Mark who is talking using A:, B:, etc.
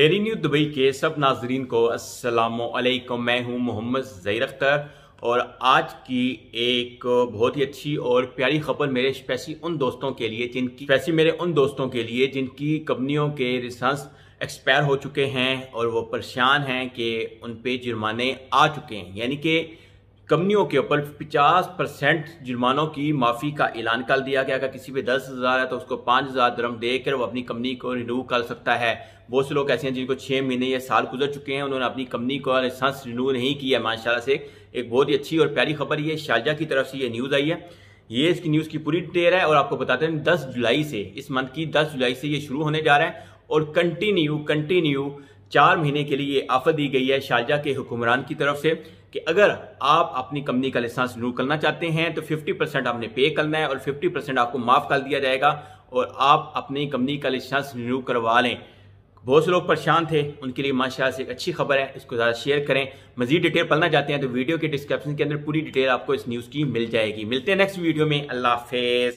A: dairy new Dubai के सब नाजरीन को असलकम मैं हूं मोहम्मद ज़ैर अख्तर और आज की एक बहुत ही अच्छी और प्यारी खबर मेरे स्पेशली उन दोस्तों के लिए जिनकी स्पेशली मेरे उन दोस्तों के लिए जिनकी कंपनियों के रिसांस एक्सपायर हो चुके हैं और वो परेशान हैं कि उन पे जुर्माने आ चुके हैं यानी कि कंपनियों के ऊपर 50 परसेंट जुर्मानों की माफ़ी का ऐलान कर दिया गया अगर किसी पे दस हज़ार है तो उसको पाँच हज़ार दरम देकर वो अपनी कंपनी को रिन्यू कर सकता है बहुत से लोग ऐसे हैं जिनको छः महीने या साल गुजर चुके हैं उन्होंने अपनी कंपनी को लाइसेंस रिन्यू नहीं किया माशाला से एक बहुत ही अच्छी और प्यारी खबर ये शारजा की तरफ से ये न्यूज़ आई है ये इसकी न्यूज़ की पूरी डिटेल है और आपको बताते हैं दस जुलाई से इस मंथ की दस जुलाई से ये शुरू होने जा रहा है और कंटिन्यू कंटिन्यू चार महीने के लिए ये आफत दी गई है शारजा के हुक्मरान की तरफ से कि अगर आप अपनी कंपनी का लाइसेंस रिन्यू करना चाहते हैं तो 50 परसेंट आपने पे करना है और 50 परसेंट आपको माफ़ कर दिया जाएगा और आप अपनी कंपनी का लाइसेंस रिन्यू करवा लें बहुत से लोग परेशान थे उनके लिए माशा से एक अच्छी खबर है इसको ज़्यादा शेयर करें मजीद डिटेल पढ़ना चाहते हैं तो वीडियो के डिस्क्रिप्शन के अंदर पूरी डिटेल आपको इस न्यूज़ की मिल जाएगी मिलते हैं नेक्स्ट वीडियो में अल्लाह हाफिज़